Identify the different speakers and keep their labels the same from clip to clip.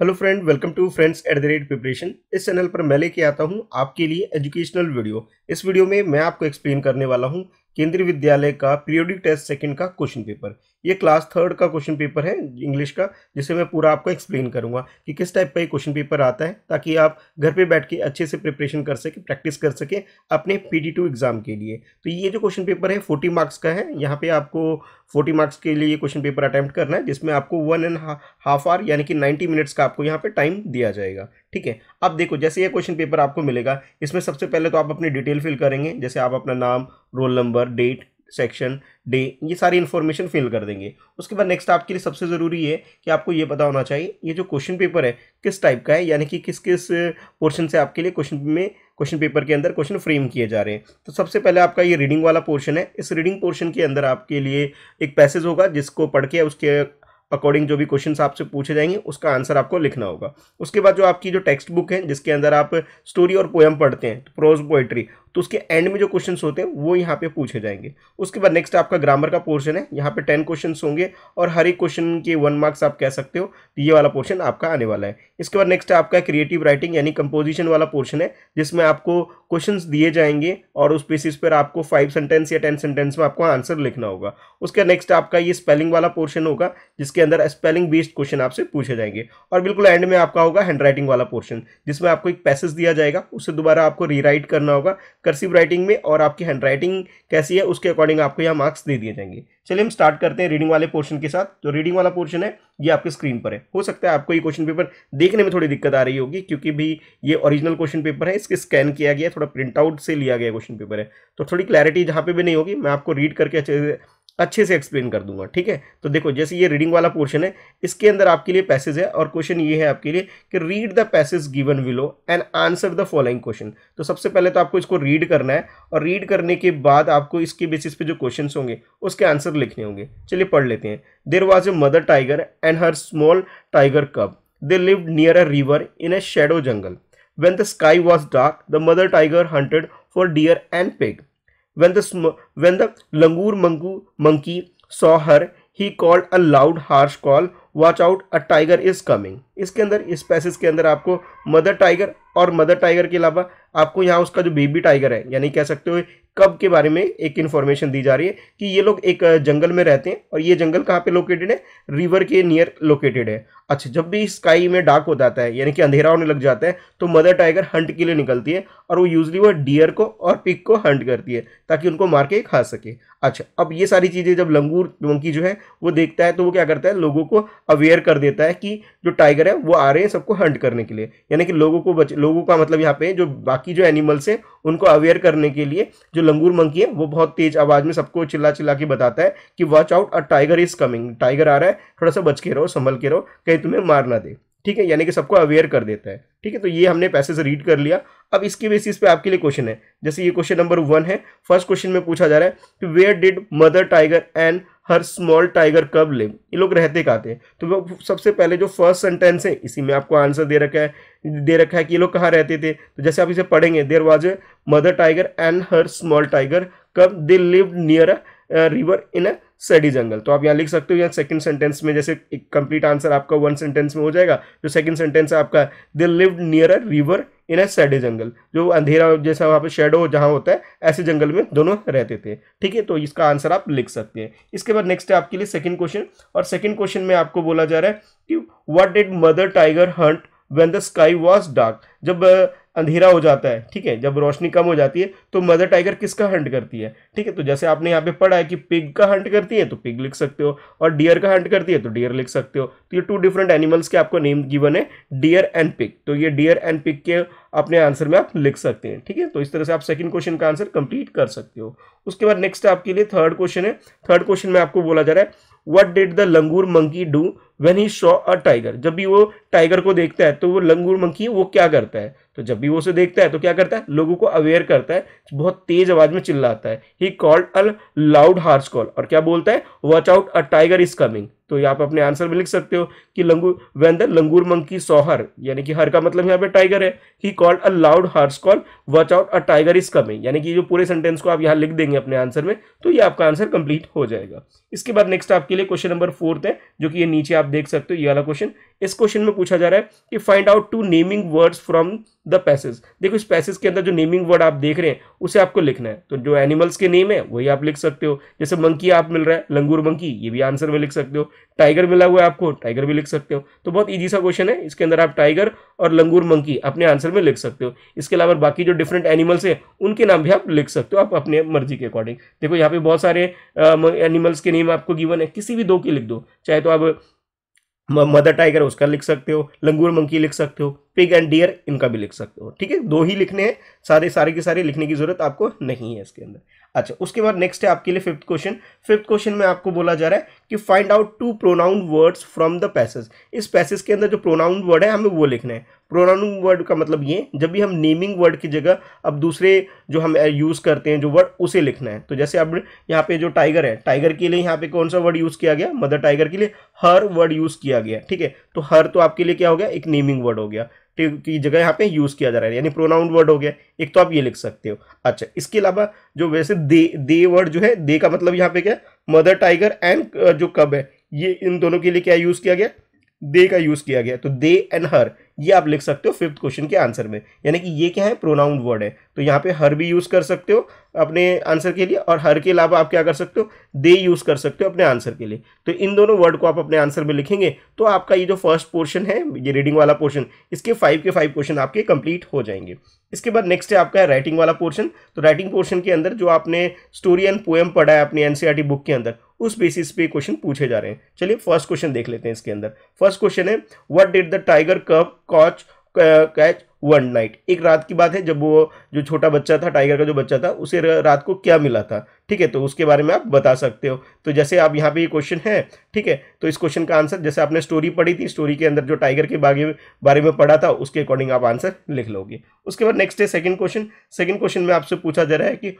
Speaker 1: hello friend welcome to friends at the rate preparation इस channel पर मैं लेके आता हूं आपके लिए एजुकेशनल वीडियो इस वीडियो में मैं आपको एक्सप्लेन करने वाला हूं केंद्रीय विद्यालय का पीरियोडिक टेस्ट सेकंड का क्वेश्चन पेपर ये क्लास थर्ड का क्वेश्चन पेपर है इंग्लिश का जिसे मैं पूरा आपको एक्सप्लेन करूँगा कि किस टाइप का ये क्वेश्चन पेपर आता है ताकि आप घर पे बैठ के अच्छे से प्रिपरेशन कर सके प्रैक्टिस कर सके अपने पी डी टू एग्ज़ाम के लिए तो ये जो क्वेश्चन पेपर है फोर्टी मार्क्स का है यहाँ पर आपको फोर्टी मार्क्स के लिए ये क्वेश्चन पेपर अटैम्प्ट करना है जिसमें आपको वन एंड हाफ आवर यानी कि नाइन्टी मिनट्स का आपको यहाँ पर टाइम दिया जाएगा ठीक है अब देखो जैसे ये क्वेश्चन पेपर आपको मिलेगा इसमें सबसे पहले तो आप अपनी डिटेल फिल करेंगे जैसे आप अपना नाम roll number date section day ये सारी इन्फॉर्मेशन फिल कर देंगे उसके बाद नेक्स्ट आपके लिए सबसे ज़रूरी है कि आपको ये पता होना चाहिए ये जो क्वेश्चन पेपर है किस टाइप का है यानी कि किस किस पोर्शन से आपके लिए क्वेश्चन में क्वेश्चन पेपर के अंदर क्वेश्चन फ्रेम किए जा रहे हैं तो सबसे पहले आपका ये रीडिंग वाला पोर्शन है इस रीडिंग पोर्शन के अंदर आपके लिए एक पैसेज होगा जिसको पढ़ के उसके अकॉर्डिंग जो भी क्वेश्चन आपसे पूछे जाएंगे उसका आंसर आपको लिखना होगा उसके बाद जो आपकी जो टेक्स्ट बुक है जिसके अंदर आप स्टोरी और पोएम पढ़ते हैं तो प्रोज पोएट्री तो उसके एंड में जो क्वेश्चन होते हैं वो यहाँ पे पूछे जाएंगे उसके बाद नेक्स्ट आपका ग्रामर का पोर्शन है यहाँ पे टेन क्वेश्चन होंगे और हर एक क्वेश्चन के वन मार्क्स आप कह सकते हो तो ये वाला पोर्शन आपका आने वाला है इसके बाद नेक्स्ट आपका क्रिएटिव राइटिंग यानी कंपोजिशन वाला पोर्शन है जिसमें आपको क्वेश्चन दिए जाएंगे और उस बेसिस पर आपको फाइव सेंटेंस या टेन सेंटेंस में आपको आंसर लिखना होगा उसके नेक्स्ट आपका ये स्पेलिंग वाला पोर्शन होगा जिसके जिसके अंदर स्पेलिंग बेस्ड क्वेश्चन आपसे पूछे जाएंगे और बिल्कुल एंड में आपका होगा हैंड राइटिंग वाला पोर्शन जिसमें आपको एक पैसेज दिया जाएगा उसे दोबारा आपको रीराइट करना होगा कर्सिव राइटिंग में और आपकी हैंड राइटिंग कैसी है उसके अकॉर्डिंग आपको यहाँ मार्क्स दे दिए जाएंगे चलिए हम स्टार्ट करते हैं रीडिंग वाले पोर्शन के साथ जो तो रीडिंग वाला पोर्शन है ये आपके स्क्रीन पर है हो सकता है आपको ये क्वेश्चन पेपर देखने में थोड़ी दिक्कत आ रही होगी क्योंकि भी ये ओरिजिनल क्वेश्चन पेपर है इसके स्कैन किया गया थोड़ा प्रिंट आउट से लिया गया क्वेश्चन पेपर है तो थोड़ी क्लैरिटी जहाँ पे भी नहीं होगी मैं आपको रीड करके अच्छे से अच्छे से एक्सप्लेन कर दूंगा ठीक है तो देखो जैसे ये रीडिंग वाला पोर्शन है इसके अंदर आपके लिए पैसेज है और क्वेश्चन ये है आपके लिए कि read the passage given below and answer the following question तो सबसे पहले तो आपको इसको रीड करना है और रीड करने के बाद आपको इसके बेसिस पे जो क्वेश्चन होंगे उसके आंसर लिखने होंगे चलिए पढ़ लेते हैं there was a mother tiger and her small tiger cub they live near a river in a shadow jungle when the sky was dark the mother tiger hunted for deer and pig When the, when the langur mangu, monkey saw her, he called a loud harsh call watch out a tiger is coming इसके अंदर इस passage के अंदर आपको mother tiger और mother tiger के अलावा आपको यहाँ उसका जो बेबी टाइगर है यानी कह सकते हो कब के बारे में एक इन्फॉर्मेशन दी जा रही है कि ये लोग एक जंगल में रहते हैं और ये जंगल कहाँ पे लोकेटेड है रिवर के नियर लोकेटेड है अच्छा जब भी स्काई में डार्क हो जाता है यानी कि अंधेरा होने लग जाता है तो मदर टाइगर हंट के लिए निकलती है और वो यूजली वो डियर को और पिक को हंट करती है ताकि उनको मार के खा सके अच्छा अब ये सारी चीज़ें जब लंगूर मंकी जो है वो देखता है तो वो क्या करता है लोगों को अवेयर कर देता है कि जो टाइगर है वो आ रहे हैं सबको हंट करने के लिए यानी कि लोगों को बच लोगों का मतलब यहाँ पे जो बाकी जो एनिमल्स हैं उनको अवेयर करने के लिए जो लंगूर मंकी है वो बहुत तेज आवाज में सबको चिल्ला चिल्ला के बताता है कि watch out a tiger is coming tiger आ रहा है थोड़ा सा बच के रहो संभल के रहो कहीं तुम्हें मार ना दे ठीक है यानी कि सबको अवेयर कर देता है ठीक है तो ये हमने पैसेज रीड कर लिया अब इसके बेसिस पे आपके लिए क्वेश्चन है जैसे ये क्वेश्चन नंबर वन है फर्स्ट क्वेश्चन में पूछा जा रहा है कि where did mother tiger and her small tiger cub live ये लोग रहते कहते हैं तो वो सबसे पहले जो फर्स्ट सेंटेंस है इसी में आपको आंसर दे रखा है दे रखा है कि ये लोग कहाँ रहते थे तो जैसे आप इसे पढ़ेंगे there was a mother tiger and her small tiger cub they live near a river in a shady jungle तो आप यहाँ लिख सकते हो यहाँ सेकंड सेंटेंस में जैसे एक कंप्लीट आंसर आपका वन सेंटेंस में हो जाएगा जो सेकंड सेंटेंस है आपका they lived near a river in a shady jungle जो अंधेरा जैसा वहाँ पे शेडो जहाँ होता है ऐसे जंगल में दोनों रहते थे ठीक है तो इसका आंसर आप लिख सकते हैं इसके बाद नेक्स्ट है आपके लिए सेकेंड क्वेश्चन और सेकेंड क्वेश्चन में आपको बोला जा रहा है कि what did mother tiger hunt when the sky was dark जब अंधेरा हो जाता है ठीक है जब रोशनी कम हो जाती है तो मदर टाइगर किसका हंट करती है ठीक है तो जैसे आपने यहाँ पे पढ़ा है कि पिग का हंट करती है तो पिग लिख सकते हो और डियर का हंट करती है तो डियर लिख सकते हो तो ये टू डिफरेंट एनिमल्स के आपको नेम गिवन है डियर एंड पिग तो ये डियर एंड पिग के अपने आंसर में आप लिख सकते हैं ठीक है तो इस तरह से आप सेकेंड क्वेश्चन का आंसर कंप्लीट कर सकते हो उसके बाद नेक्स्ट आपके लिए थर्ड क्वेश्चन है थर्ड क्वेश्चन में आपको बोला जा रहा है what did the langur monkey do when he saw a tiger जब भी वो टाइगर को देखता है तो वो लंगूर मंकी वो क्या करता है तो जब भी वो उसे देखता है तो क्या करता है लोगों को अवेयर करता है बहुत तेज आवाज में चिल्लाता है he called a loud harsh call और क्या बोलता है watch out a tiger is coming तो यहाँ पर अपने आंसर में लिख सकते हो कि लंगूर when the langur monkey saw her यानी कि हर का मतलब यहाँ पे टाइगर है he called a loud harsh call watch out a tiger is coming यानी कि जो पूरे सेंटेंस को आप यहाँ लिख देंगे अपने आंसर में तो ये आपका आंसर कंप्लीट हो जाएगा इसके बाद नेक्स्ट आपके लिए क्वेश्चन नंबर फोर्थ है जो कि ये नीचे आप देख सकते हो ये वाला क्वेश्चन इस क्वेश्चन में पूछा जा रहा है कि find out two naming words from the passage देखो इस पैसेज के अंदर जो नेमिंग वर्ड आप देख रहे हैं उसे आपको लिखना है तो जो एनिमल्स के नेम है वही आप लिख सकते हो जैसे मंकी आप मिल रहा है लंगूर मंकी ये भी आंसर में लिख सकते हो टाइगर मिला हुआ है आपको टाइगर भी लिख सकते हो तो बहुत ईजी सा क्वेश्चन है इसके अंदर आप टाइगर और लंगूर मंकी अपने आंसर में लिख सकते हो इसके अलावा बाकी जो डिफरेंट एनिमल्स हैं उनके नाम भी आप लिख सकते हो आप अपने मर्जी के अकॉर्डिंग देखो यहाँ पे बहुत सारे एनिमल्स के नेम आपको गिवन है किसी भी दो के लिख दो चाहे तो आप मदर टाइगर उसका लिख सकते हो लंगूर मंकी लिख सकते हो पिग एंड डियर इनका भी लिख सकते हो ठीक है दो ही लिखने हैं सारे सारे के सारे लिखने की जरूरत आपको नहीं है इसके अंदर अच्छा उसके बाद नेक्स्ट है आपके लिए फिफ्थ क्वेश्चन फिफ्थ क्वेश्चन में आपको बोला जा रहा है कि find out two pronoun words from the passage इस पैसेज के अंदर जो प्रोनाउन वर्ड है हमें वो लिखना है प्रोनाउन वर्ड का मतलब ये जब भी हम नेमिंग वर्ड की जगह अब दूसरे जो हम यूज़ करते हैं जो वर्ड उसे लिखना है तो जैसे अब यहाँ पे जो टाइगर है टाइगर के लिए यहाँ पे कौन सा वर्ड यूज़ किया गया मदर टाइगर के लिए हर वर्ड यूज़ किया गया ठीक है तो हर तो आपके लिए क्या हो गया एक नेमिंग वर्ड हो गया की जगह यहाँ पे यूज़ किया जा रहा है यानी प्रोनाउन वर्ड हो गया एक तो आप ये लिख सकते हो अच्छा इसके अलावा जो वैसे दे दे वर्ड जो है दे का मतलब यहाँ पे क्या मदर टाइगर एंड जो कब है ये इन दोनों के लिए क्या यूज़ किया गया दे का यूज़ किया गया तो दे एंड हर ये आप लिख सकते हो फिफ्थ क्वेश्चन के आंसर में यानी कि ये क्या है प्रोनाउंड वर्ड है तो यहाँ पे हर भी यूज़ कर सकते हो अपने आंसर के लिए और हर के अलावा आप क्या कर सकते हो दे यूज़ कर सकते हो अपने आंसर के लिए तो इन दोनों वर्ड को आप अपने आंसर में लिखेंगे तो आपका ये जो फर्स्ट पोर्शन है ये रीडिंग वाला पोर्शन इसके फाइव के फाइव क्वेश्चन आपके कंप्लीट हो जाएंगे इसके बाद नेक्स्ट है आपका राइटिंग वाला पोर्शन तो राइटिंग पोर्शन के अंदर जो आपने स्टोरी एंड पोएम पढ़ा है अपनी एन बुक e के अंदर उस बेसिस पे क्वेश्चन पूछे जा रहे हैं चलिए फर्स्ट क्वेश्चन देख लेते हैं इसके अंदर फर्स्ट क्वेश्चन है what did the tiger cub caught catch one night एक रात की बात है जब वो जो छोटा बच्चा था टाइगर का जो बच्चा था उसे रात को क्या मिला था ठीक है तो उसके बारे में आप बता सकते हो तो जैसे आप यहाँ पे ये क्वेश्चन है ठीक है तो इस क्वेश्चन का आंसर जैसे आपने स्टोरी पढ़ी थी स्टोरी के अंदर जो टाइगर के बारे में पढ़ा था उसके अकॉर्डिंग आप आंसर लिख लोगे उसके बाद नेक्स्ट है सेकेंड क्वेश्चन सेकेंड क्वेश्चन में आपसे पूछा जा रहा है कि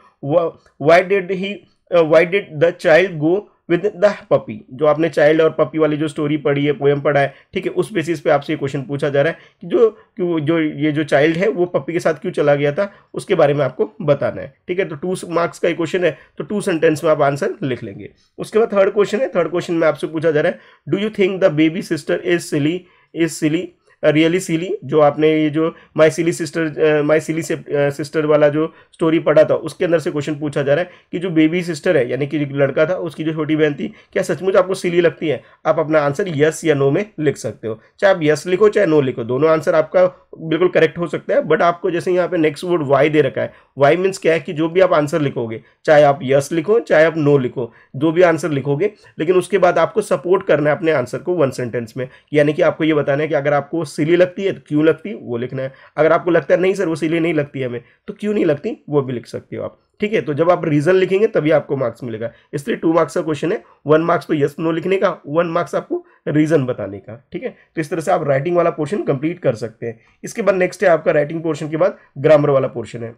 Speaker 1: why did he why did the child go with the puppy जो आपने चाइल्ड और पपी वाली जो स्टोरी पढ़ी है पोएम पढ़ा है ठीक है उस बेसिस पे आपसे ये क्वेश्चन पूछा जा रहा है कि जो कि जो ये जो चाइल्ड है वो पपी के साथ क्यों चला गया था उसके बारे में आपको बताना है ठीक है तो टू मार्क्स का ये क्वेश्चन है तो टू सेंटेंस में आप आंसर लिख लेंगे उसके बाद थर्ड क्वेश्चन है थर्ड क्वेश्चन में आपसे पूछा जा रहा है do you think the baby sister is silly is silly really silly जो आपने ये जो माई सिली सिस्टर माई सिली सिस्टर वाला जो स्टोरी पढ़ा था उसके अंदर से क्वेश्चन पूछा जा रहा है कि जो बेबी सिस्टर है यानी कि जो लड़का था उसकी जो छोटी बहन थी क्या सचमुच आपको सिली लगती है आप अपना आंसर यस या नो में लिख सकते हो चाहे आप यस लिखो चाहे नो लिखो दोनों आंसर आपका बिल्कुल करेक्ट हो सकता है बट आपको जैसे यहाँ पे नेक्स्ट वर्ड वाई दे रखा है वाई मीन्स क्या है कि जो भी आप आंसर लिखोगे चाहे आप यस लिखो चाहे आप नो लिखो जो भी आंसर लिखोगे लेकिन उसके बाद आपको सपोर्ट करना है अपने आंसर को वन सेंटेंस में यानी कि आपको ये बताना है कि अगर आपको सिली लगती है तो क्यों लगती है वो लिखना है अगर आपको लगता है नहीं सर वो सिली नहीं लगती हमें तो क्यों नहीं लगती वो भी लिख सकते हो आप ठीक है तो जब आप रीजन लिखेंगे तभी आपको मार्क्स मिलेगा इसलिए टू मार्क्स का क्वेश्चन है वन मार्क्स तो यस नो लिखने का वन मार्क्स आपको रीजन बताने का ठीक है तो इस तरह से आप राइटिंग वाला पोर्शन कंप्लीट कर सकते हैं इसके बाद नेक्स्ट है आपका राइटिंग पोर्शन के बाद ग्रामर वाला पोर्शन है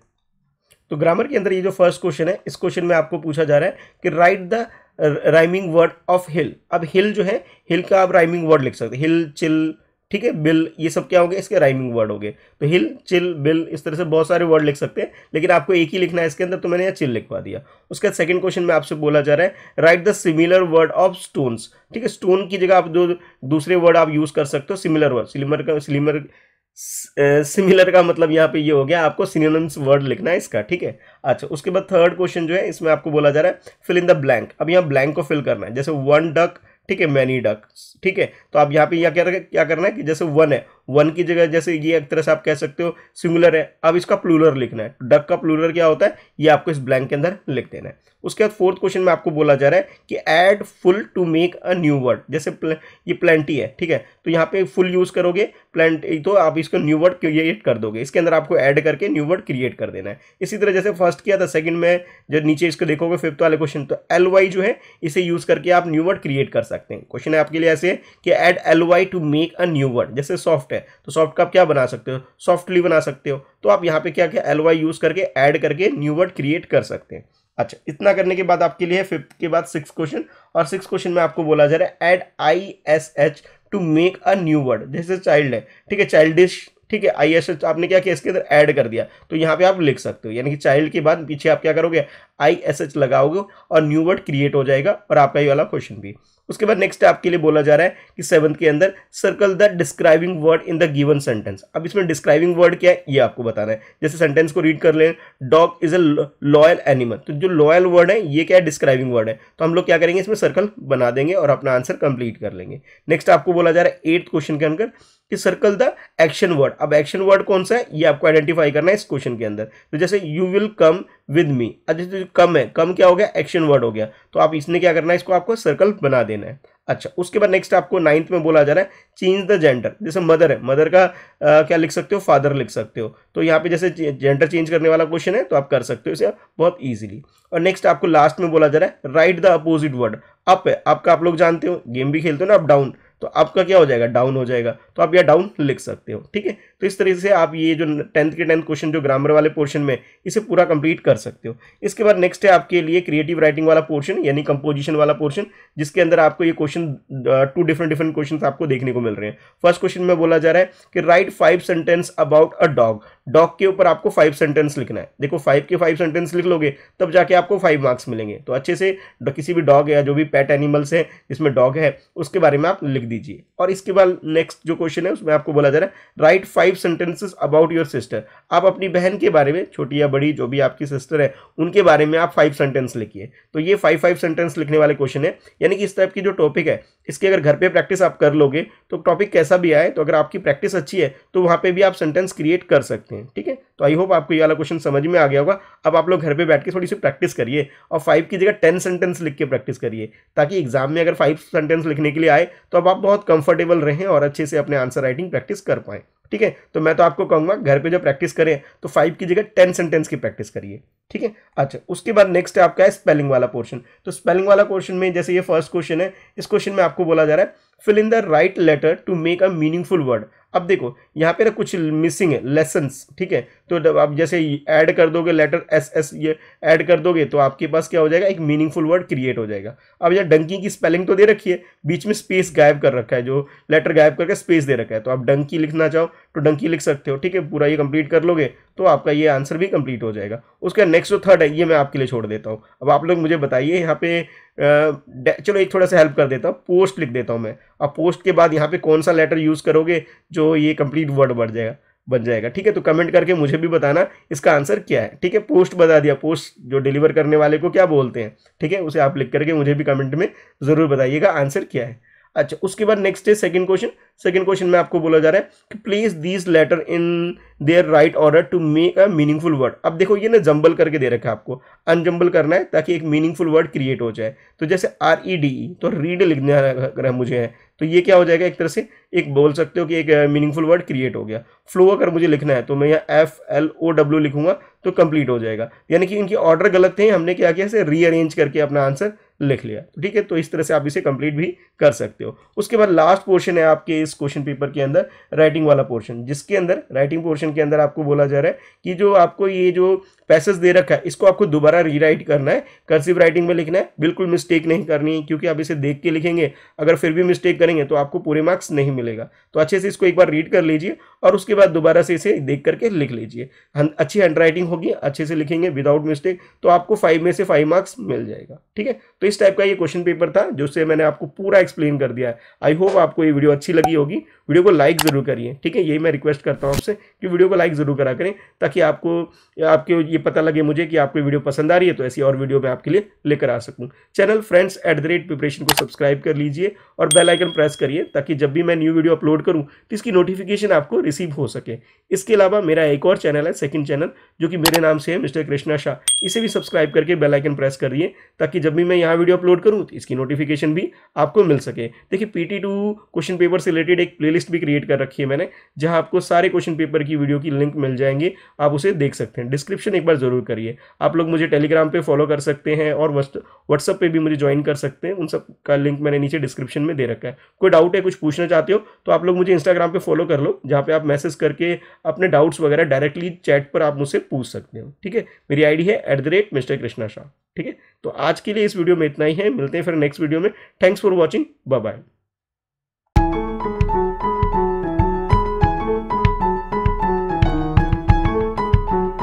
Speaker 1: तो ग्रामर के अंदर ये जो फर्स्ट क्वेश्चन है इस क्वेश्चन में आपको पूछा जा रहा है कि write the rhyming word of hill अब हिल जो है हिल का आप राइमिंग वर्ड लिख सकते हैं हिल चिल ठीक है बिल ये सब क्या हो इसके राइमिंग वर्ड हो गए तो हिल चिल बिल इस तरह से बहुत सारे वर्ड लिख सकते हैं लेकिन आपको एक ही लिखना है इसके अंदर तो मैंने यहाँ चिल लिखवा दिया उसके बाद सेकंड क्वेश्चन में आपसे बोला जा रहा है write the similar word of stones ठीक है स्टोन की जगह आप जो दूसरे वर्ड आप यूज़ कर सकते हो सिमिलर वर्ड सिलिमर का सिलिमर सिमिलर का मतलब यहाँ पे ये हो गया आपको सिनोनिम्स वर्ड लिखना है इसका ठीक है अच्छा उसके बाद थर्ड क्वेश्चन जो है इसमें आपको बोला जा रहा है फिल इन द ब्लैंक अब यहाँ ब्लैंक को फिल करना है जैसे वन डक ठीक है मैनी डक ठीक है तो आप यहाँ पे या क्या क्या करना है कि जैसे वन है वन की जगह जैसे ये एक तरह से आप कह सकते हो सिंगुलर है अब इसका प्लूलर लिखना है डक का प्लूलर क्या होता है ये आपको इस ब्लैंक के अंदर लिख देना है उसके बाद फोर्थ क्वेश्चन में आपको बोला जा रहा है कि add full to make a new word जैसे ये प्लेंटी है ठीक है तो यहाँ पे फुल यूज़ करोगे प्लेंट तो आप इसको न्यू वर्ड क्रिएट कर दोगे इसके अंदर आपको ऐड करके न्यू वर्ड क्रिएट कर देना है इसी तरह जैसे फर्स्ट किया था सेकंड में जब नीचे इसको देखोगे फिफ्थ वाले क्वेश्चन तो एल वाई जो है इसे यूज़ करके आप न्यू वर्ड क्रिएट कर सकते हैं क्वेश्चन है आपके लिए ऐसे कि add L Y to make a new word जैसे सॉफ्ट सॉफ्ट है तो सॉफ्ट का आप क्या बना सकते हो सॉफ्टली बना सकते हो तो आप यहाँ पे क्या क्या एल वाई यूज़ करके ऐड करके न्यू वर्ड क्रिएट कर सकते हैं अच्छा इतना करने के बाद आपके लिए फिफ्थ के बाद सिक्स क्वेश्चन और सिक्स क्वेश्चन में आपको बोला जा रहा है add I S H to make a new word जैसे चाइल्ड है ठीक है चाइल्डिश ठीक है आई एस एच आपने क्या किया इसके अंदर ऐड कर दिया तो यहाँ पे आप लिख सकते हो यानी कि चाइल्ड के बाद पीछे आप क्या करोगे आई एस एच लगाओगे और न्यू वर्ड क्रिएट हो जाएगा और आपका ये वाला क्वेश्चन भी उसके बाद नेक्स्ट आपके लिए बोला जा रहा है कि सेवन्थ के अंदर circle the describing word in the given sentence अब इसमें डिस्क्राइबिंग वर्ड क्या है ये आपको बताना है जैसे सेंटेंस को रीड कर लें dog is a loyal animal तो जो लॉयल वर्ड है ये क्या है डिस्क्राइबिंग वर्ड है तो हम लोग क्या करेंगे इसमें सर्कल बना देंगे और अपना आंसर कंप्लीट कर लेंगे नेक्स्ट आपको बोला जा रहा है एट्थ क्वेश्चन के अंदर कि सर्कल द एक्शन वर्ड अब एक्शन वर्ड कौन सा है ये आपको आइडेंटिफाई करना है इस क्वेश्चन के अंदर तो जैसे you will come with me अच्छा जो कम है कम क्या हो गया एक्शन वर्ड हो गया तो आप इसने क्या करना है इसको आपको सर्कल बना देना है अच्छा उसके बाद नेक्स्ट आपको नाइन्थ में बोला जा रहा है चेंज द जेंडर जैसे मदर है मदर का आ, क्या लिख सकते हो फादर लिख सकते हो तो यहाँ पे जैसे जेंडर चेंज करने वाला क्वेश्चन है तो आप कर सकते हो इसे बहुत ईजिली और नेक्स्ट आपको लास्ट में बोला जा रहा है write the opposite word up है आपका आप लोग जानते हो गेम भी खेलते हो ना अप डाउन तो आपका क्या हो जाएगा डाउन हो जाएगा तो आप यह डाउन लिख सकते हो ठीक है तो इस तरीके से आप ये जो टेंथ के टेंथ क्वेश्चन जो ग्रामर वाले पोर्शन में इसे पूरा कंप्लीट कर सकते हो इसके बाद नेक्स्ट है आपके लिए क्रिएटिव राइटिंग वाला पोर्शन यानी कंपोजिशन वाला पोर्शन जिसके अंदर आपको ये question two different different question आपको देखने को मिल रहे हैं फर्स्ट क्वेश्चन में बोला जा रहा है कि write five sentence about a dog dog के ऊपर आपको फाइव सेंटेंस लिखना है देखो फाइव के फाइव सेंटेंस लिख लोगे तब जाके आपको फाइव मार्क्स मिलेंगे तो अच्छे से किसी भी डॉग या जो भी पेट एनिमल्स है जिसमें डॉग है उसके बारे में आप लिख दीजिए और इसके बाद नेक्स्ट जो क्वेश्चन है उसमें आपको बोला जा रहा है write five five sentences about your sister आप अपनी बहन के बारे में छोटी या बड़ी जो भी आपकी सिस्टर है उनके बारे में आप फाइव सेंटेंस लिखिए तो ये फाइव फाइव सेंटेंस लिखने वाले क्वेश्चन है यानी कि इस टाइप की जो टॉपिक है इसके अगर घर पे प्रैक्टिस आप कर लोगे तो टॉपिक कैसा भी आए तो अगर आपकी प्रैक्टिस अच्छी है तो वहाँ पर भी आप सेंटेंस क्रिएट कर सकते हैं ठीक है तो आई होप आपको ये वाला क्वेश्चन समझ में आ गया होगा अब आप लोग घर पर बैठ के थोड़ी सी प्रैक्टिस करिए और फाइव की जगह टेन सेंटेंस लिख के प्रैक्टिस करिए ताकि एग्जाम में अगर फाइव सेंटेंस लिखने के लिए आए तो अब आप बहुत कंफर्टेबल रहें और अच्छे से अपने आंसर राइटिंग प्रैक्टिस कर पाएँ ठीक है तो मैं तो आपको कहूंगा घर पे जो प्रैक्टिस करें तो फाइव की जगह टेन सेंटेंस की प्रैक्टिस करिए ठीक है अच्छा उसके बाद नेक्स्ट है आपका है स्पेलिंग वाला पोर्शन तो स्पेलिंग वाला पोर्शन में जैसे ये फर्स्ट क्वेश्चन है इस क्वेश्चन में आपको बोला जा रहा है fill in the right letter to make a meaningful word अब देखो यहाँ पे ना कुछ मिसिंग है लेसन्स ठीक है तो आप जैसे ऐड कर दोगे लेटर एस एस ये ऐड कर दोगे तो आपके पास क्या हो जाएगा एक मीनिंगफुल वर्ड क्रिएट हो जाएगा अब यहाँ डंकी की स्पेलिंग तो दे रखी है बीच में स्पेस गायब कर रखा है जो लेटर गायब करके स्पेस दे रखा है तो आप डंकी लिखना चाहो तो डंकी लिख सकते हो ठीक है पूरा ये कंप्लीट कर लोगे तो आपका ये आंसर भी कंप्लीट हो जाएगा उसका नेक्स्ट जो थर्ड है ये मैं आपके लिए छोड़ देता हूँ अब आप लोग मुझे बताइए यहाँ पे चलो एक थोड़ा सा हेल्प कर देता हूँ पोस्ट लिख देता हूँ मैं अब पोस्ट के बाद यहाँ पे कौन सा लेटर यूज़ करोगे जो ये कंप्लीट वर्ड बढ़ जाएगा बन जाएगा ठीक है तो कमेंट करके मुझे भी बताना इसका आंसर क्या है ठीक है पोस्ट बता दिया पोस्ट जो डिलीवर करने वाले को क्या बोलते हैं ठीक है उसे आप लिख करके मुझे भी कमेंट में ज़रूर बताइएगा आंसर क्या है अच्छा उसके बाद नेक्स्ट है सेकंड क्वेश्चन सेकंड क्वेश्चन में आपको बोला जा रहा है कि place these letter in their right order to make a meaningful word अब देखो ये ना जंबल करके दे रखा है आपको अनजंबल करना है ताकि एक मीनिंगफुल वर्ड क्रिएट हो जाए तो जैसे आर ई डी ई तो रीड लिखने अगर मुझे है तो ये क्या हो जाएगा एक तरह से एक बोल सकते हो कि एक मीनिंगफुल वर्ड क्रिएट हो गया फ्लो अगर मुझे लिखना है तो मैं यहाँ एफ एल ओ डब्ल्यू लिखूंगा तो कंप्लीट हो जाएगा यानी कि इनके ऑर्डर गलत थे हमने क्या किया इसे रीअरेंज करके अपना आंसर लिख लिया ठीक है तो इस तरह से आप इसे कंप्लीट भी कर सकते हो उसके बाद लास्ट पोर्शन है आपके इस क्वेश्चन पेपर के अंदर राइटिंग वाला पोर्शन जिसके अंदर राइटिंग पोर्शन के अंदर आपको बोला जा रहा है कि जो आपको ये जो पैसेज दे रखा है इसको आपको दोबारा रीराइट करना है कर्सिव राइटिंग में लिखना है बिल्कुल मिस्टेक नहीं करनी है क्योंकि आप इसे देख के लिखेंगे अगर फिर भी मिस्टेक करेंगे तो आपको पूरे मार्क्स नहीं मिलेगा तो अच्छे से इसको एक बार रीड कर लीजिए और उसके बाद दोबारा से इसे देख करके लिख लीजिए अच्छी हैंड राइटिंग होगी अच्छे से लिखेंगे विदाउट मिस्टेक तो आपको फाइव में से फाइव मार्क्स मिल जाएगा ठीक है तो इस टाइप का ये क्वेश्चन पेपर था जिससे मैंने आपको पूरा एक्सप्लेन कर दिया है आई होप आपको ये वीडियो अच्छी लगी होगी वीडियो को लाइक ज़रूर करिए ठीक है यही मैं रिक्वेस्ट करता हूँ आपसे कि वीडियो को लाइक ज़रूर करा करें ताकि आपको आपके ये पता लगे मुझे कि आपको वीडियो पसंद आ रही है तो ऐसी और वीडियो मैं आपके लिए लेकर आ सकूँ channel friends at the rate preparation को सब्सक्राइब कर लीजिए और बेलाइकन प्रेस करिए ताकि जब भी मैं न्यू वीडियो अपलोड करूँ तो इसकी नोटिफिकेशन आपको रिसीव हो सके इसके अलावा मेरा एक और चैनल है सेकेंड चैनल जो कि मेरे नाम से है मिस्टर कृष्णा शाह इसे भी सब्सक्राइब करके बेल आइकन प्रेस करिए ताकि जब भी मैं यहाँ वीडियो अपलोड करूँ तो इसकी नोटिफिकेशन भी आपको मिल सके देखिए पीटी टू क्वेश्चन पेपर से रिलेटेड एक प्ले प्लेलिस्ट भी क्रिएट कर रखी है मैंने जहां आपको सारे क्वेश्चन पेपर की वीडियो की लिंक मिल जाएंगे आप उसे देख सकते हैं डिस्क्रिप्शन एक बार ज़रूर करिए आप लोग मुझे टेलीग्राम पर फॉलो कर सकते हैं और व्हाट्सअप पर भी मुझे ज्वाइन कर सकते हैं उन सब का लिंक मैंने नीचे डिस्क्रिप्शन में दे रखा है कोई डाउट है कुछ पूछना चाहते हो तो आप लोग मुझे इंस्टाग्राम पर फॉलो कर लो जहाँ पर आप मैसेज करके अपने डाउट्स वगैरह डायरेक्टली चैट पर आप मुझसे पूछ सकते हो ठीक है मेरी आईडी है at the rate mister Krishna Shah ठीक है तो आज के लिए इस वीडियो में इतना ही है मिलते हैं फिर नेक्स्ट वीडियो में thanks for watching bye bye